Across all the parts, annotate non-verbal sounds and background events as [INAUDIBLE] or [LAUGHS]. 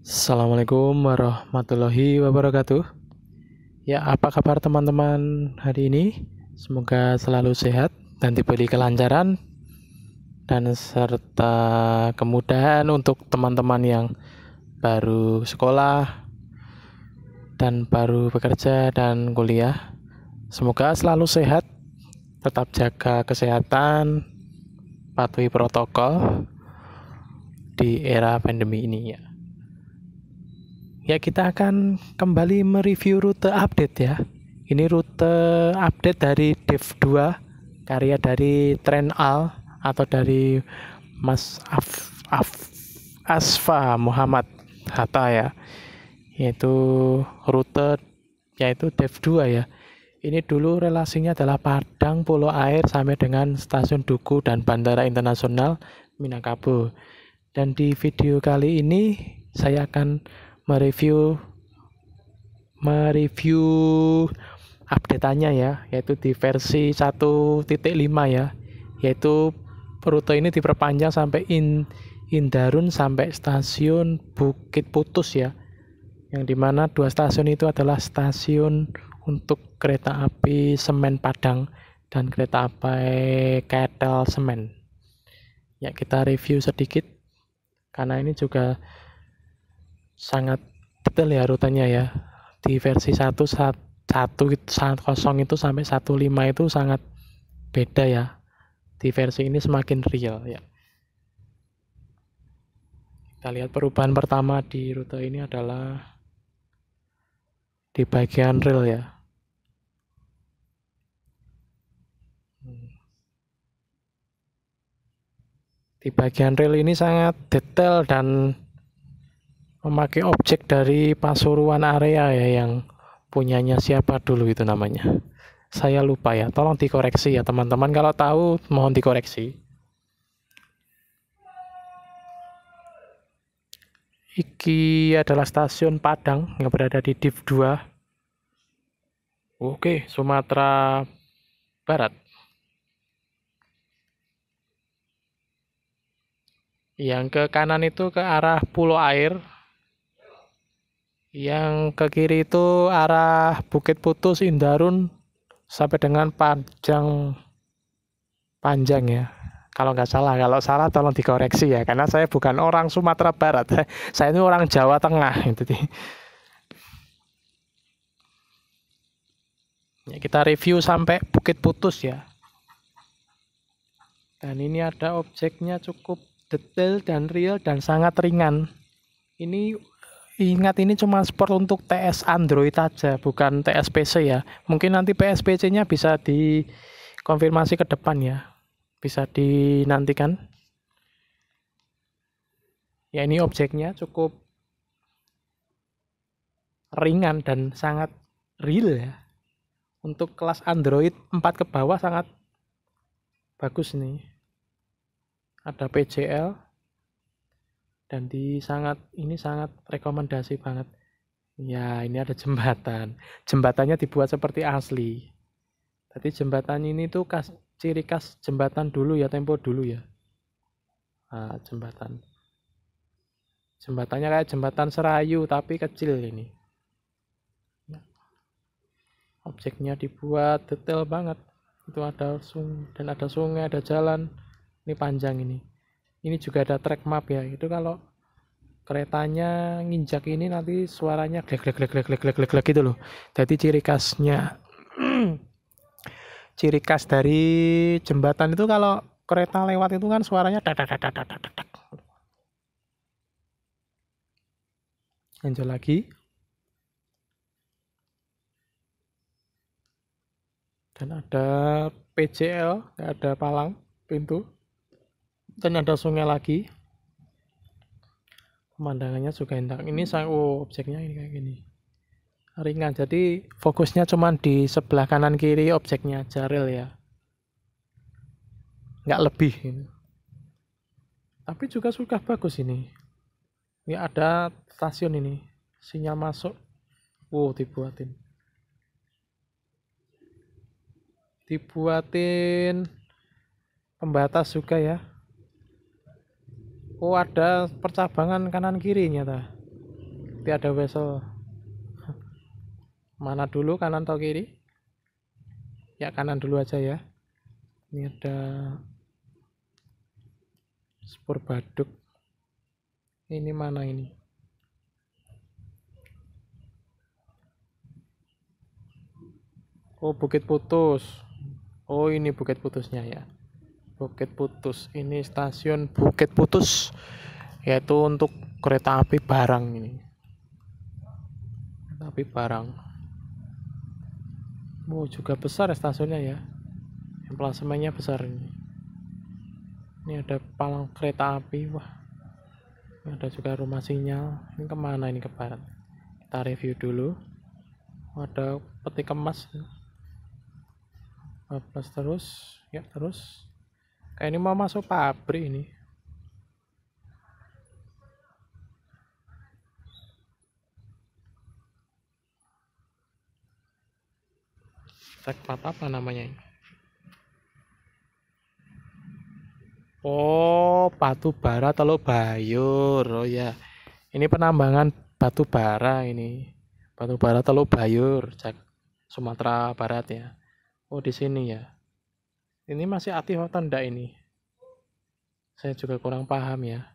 Assalamualaikum warahmatullahi wabarakatuh. Ya, apa kabar teman-teman hari ini? Semoga selalu sehat dan diberi kelancaran dan serta kemudahan untuk teman-teman yang baru sekolah dan baru bekerja dan kuliah. Semoga selalu sehat, tetap jaga kesehatan, patuhi protokol di era pandemi ini ya ya kita akan kembali mereview rute update ya. Ini rute update dari Dev 2 karya dari Tren Al atau dari Mas Af, Af, Asfa Muhammad Hatta ya. Yaitu rute yaitu Dev 2 ya. Ini dulu relasinya adalah Padang, Pulau Air sampai dengan Stasiun Duku dan Bandara Internasional Minangkabau. Dan di video kali ini saya akan mereview mereview update-annya ya yaitu di versi 1.5 ya yaitu rute ini diperpanjang sampai in Indarun sampai stasiun Bukit Putus ya yang dimana dua stasiun itu adalah stasiun untuk kereta api Semen Padang dan kereta api kettle Semen ya kita review sedikit karena ini juga sangat detail ya rutenya ya di versi 1 satu gitu, sangat kosong itu sampai 15 itu sangat beda ya di versi ini semakin real ya kita lihat perubahan pertama di rute ini adalah di bagian real ya di bagian real ini sangat detail dan memakai objek dari Pasuruan area ya yang punyanya siapa dulu itu namanya. Saya lupa ya, tolong dikoreksi ya teman-teman kalau tahu mohon dikoreksi. Iki adalah stasiun Padang yang berada di Div 2. Oke, Sumatera Barat. Yang ke kanan itu ke arah Pulau Air, yang ke kiri itu arah Bukit Putus Indarun sampai dengan Panjang Panjang ya. Kalau nggak salah, kalau salah tolong dikoreksi ya karena saya bukan orang Sumatera Barat. [LAUGHS] Saya ini orang Jawa Tengah itu. Ya, kita review sampai Bukit Putus ya. Dan ini ada objeknya cukup detail dan real dan sangat ringan. Ini Ingat ini cuma support untuk TS Android aja, bukan TS PC ya. Mungkin nanti PSPC-nya bisa dikonfirmasi ke depan ya. Bisa dinantikan. Ya ini objeknya cukup ringan dan sangat real ya. Untuk kelas Android 4 ke bawah sangat bagus nih. Ada PCL, dan di sangat ini sangat rekomendasi banget ya ini ada jembatan jembatannya dibuat seperti asli tadi jembatan ini tuh kas, ciri khas jembatan dulu ya tempo dulu ya nah, jembatan jembatannya kayak jembatan serayu tapi kecil ini ya. objeknya dibuat detail banget itu ada sung dan ada sungai ada jalan ini panjang ini ini juga ada track map ya itu kalau keretanya nginjak ini nanti suaranya glek glek glek glek glek glek klik gitu loh jadi ciri khasnya [CLEARS THROAT] ciri khas dari jembatan itu kalau kereta lewat itu kan suaranya tak lanjut lagi dan ada PCL ada palang pintu dan ada sungai lagi pemandangannya juga indah ini saya oh, objeknya ini kayak gini ringan jadi fokusnya cuma di sebelah kanan kiri objeknya jaril ya nggak lebih ini. tapi juga sudah bagus ini ini ya, ada stasiun ini sinyal masuk wow dibuatin dibuatin pembatas juga ya oh ada percabangan kanan kirinya kiri nyata ada wesel [LAUGHS] mana dulu kanan atau kiri ya kanan dulu aja ya ini ada spur baduk ini mana ini oh bukit putus oh ini bukit putusnya ya Bukit Putus ini stasiun Bukit Putus yaitu untuk kereta api barang ini kereta api barang Oh juga besar ya stasiunnya ya yang pelasemennya besar ini ini ada palang kereta api wah ada juga rumah sinyal ini kemana ini ke barat kita review dulu ada peti kemas bablas terus ya terus Eh, ini mau masuk pabrik ini tekpat apa namanya ini Oh, batu bara Teluk Bayur. Oh ya. Ini penambangan batu bara ini. Batu bara Teluk Bayur, cek Sumatera Barat ya. Oh, di sini ya. Ini masih aktif atau enggak ini? Saya juga kurang paham ya.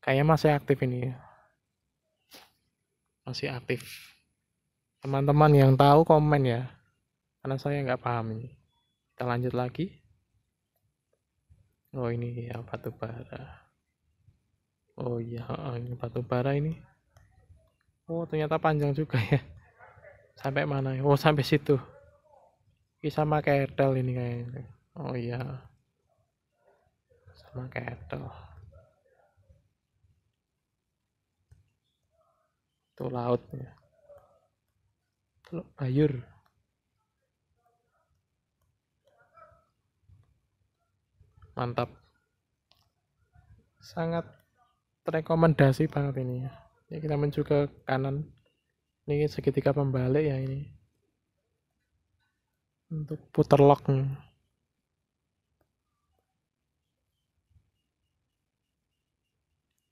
Kayaknya masih aktif ini Masih aktif. Teman-teman yang tahu komen ya. Karena saya nggak paham ini. Kita lanjut lagi. Oh ini ya batu bara. Oh iya, ini batu bara ini. Oh, ternyata panjang juga ya. Sampai mana? Ya? Oh, sampai situ. Bisa pakai tel ini kayaknya oh iya sama kayak itu itu lautnya teluk bayur mantap sangat rekomendasi banget ini ya ini kita menuju ke kanan ini segitiga pembalik ya ini untuk puter lock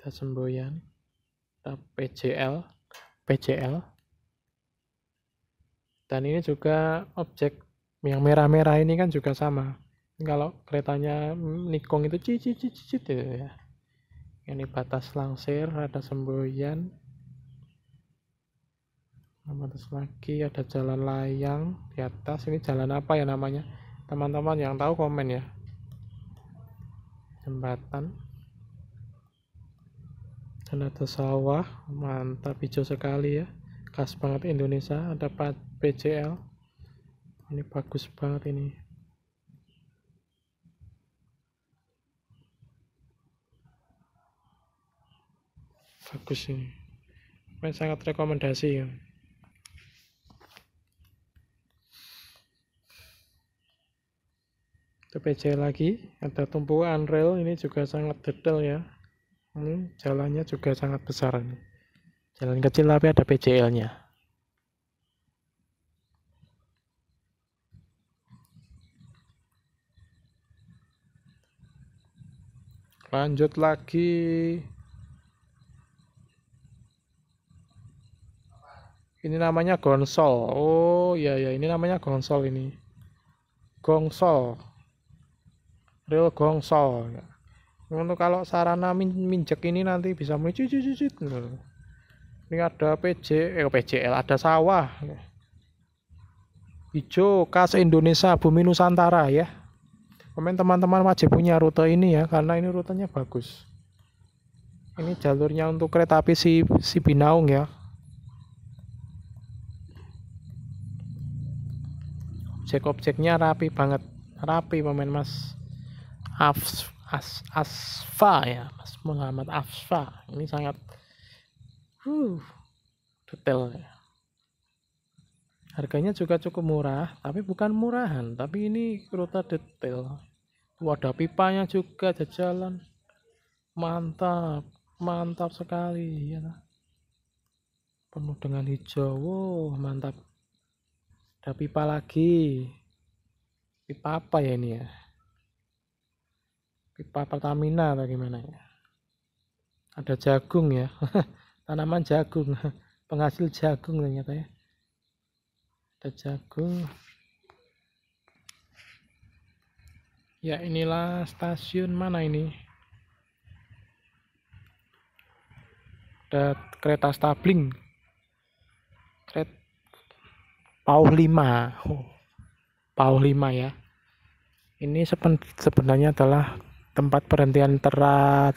Kasemboyan PJL PJL dan ini juga objek yang merah-merah ini kan juga sama kalau keretanya Nikong itu cici cici gitu ya ini batas langsir ada semboyan nah, terus lagi ada jalan layang di atas ini jalan apa ya namanya teman-teman yang tahu komen ya jembatan dan ada sawah mantap hijau sekali ya khas banget Indonesia ada PCL ini bagus banget ini bagus ini Main sangat rekomendasi ya itu PCL lagi ada tumpuan rel ini juga sangat detail ya ini jalannya juga sangat besar ini. jalan kecil tapi ada PJL nya lanjut lagi ini namanya gonsol oh iya ya ini namanya gonsol ini gongsol real gongsol enggak untuk kalau sarana min minjek ini nanti bisa mencuci cuci cuci ini ada PJ eh PJL ada sawah hijau khas Indonesia bumi Nusantara ya komen teman-teman wajib punya rute ini ya karena ini rutenya bagus ini jalurnya untuk kereta api si, si Binaung ya objek-objeknya rapi banget rapi pemain mas Afs As Asfa ya Mas Muhammad Asfa ini sangat uh, ya. harganya juga cukup murah tapi bukan murahan tapi ini kereta detail wadah pipanya juga jajalan mantap mantap sekali ya penuh dengan hijau wow, mantap ada pipa lagi pipa apa ya ini ya pipa Pertamina atau gimana ya ada jagung ya [LAUGHS] tanaman jagung [LAUGHS] penghasil jagung ternyata ya ada jagung ya inilah stasiun mana ini ada kereta stabling kereta Pauh 5 oh. Pauh 5 ya ini sepen sebenarnya adalah tempat perhentian ter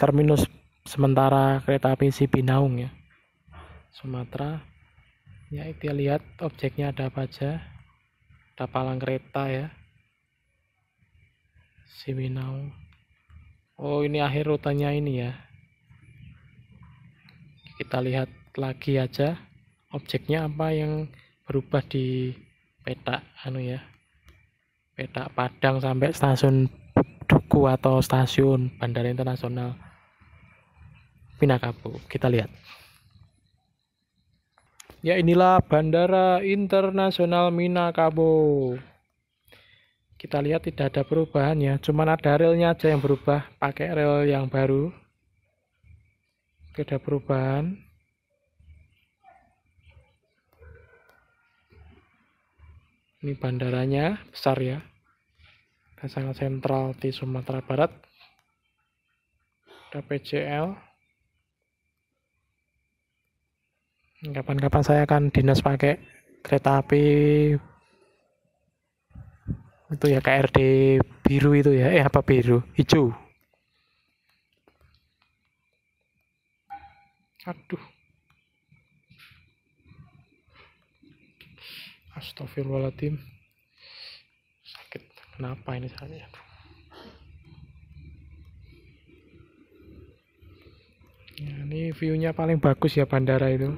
terminus sementara kereta api Binaung ya Sumatera ya kita lihat objeknya ada apa aja ada palang kereta ya Binaung oh ini akhir rutenya ini ya kita lihat lagi aja objeknya apa yang berubah di peta anu ya peta Padang sampai stasiun Tugu atau stasiun Bandara Internasional Minangkabau. Kita lihat. Ya inilah Bandara Internasional Minangkabau. Kita lihat tidak ada perubahan ya, cuman ada relnya aja yang berubah, pakai rel yang baru. Tidak ada perubahan. Ini bandaranya besar ya dan sangat sentral di Sumatera Barat KPJL kapan-kapan saya akan dinas pakai kereta api itu ya KRD biru itu ya eh apa biru hijau aduh Astagfirullahaladzim Kenapa ini saya? Ya, ini viewnya paling bagus ya bandara itu.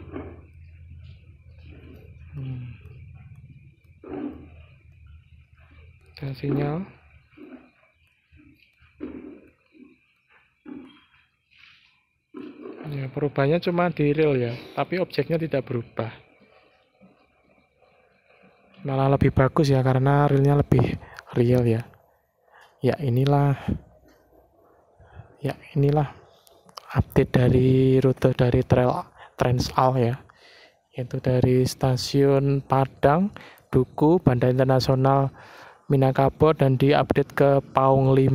Hmm. Dan sinyal. Ya, perubahannya cuma di real ya, tapi objeknya tidak berubah. Malah lebih bagus ya karena realnya lebih real ya ya inilah ya inilah update dari rute dari trail Transal ya yaitu dari stasiun Padang Duku Bandar Internasional Minangkabau dan diupdate ke Paung 5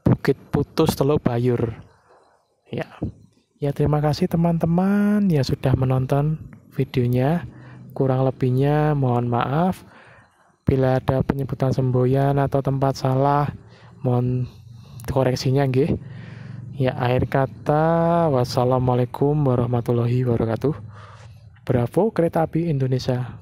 Bukit Putus Teluk Bayur ya ya terima kasih teman-teman ya sudah menonton videonya kurang lebihnya mohon maaf bila ada penyebutan semboyan atau tempat salah mohon koreksinya nggih ya akhir kata wassalamualaikum warahmatullahi wabarakatuh Bravo Kereta Api Indonesia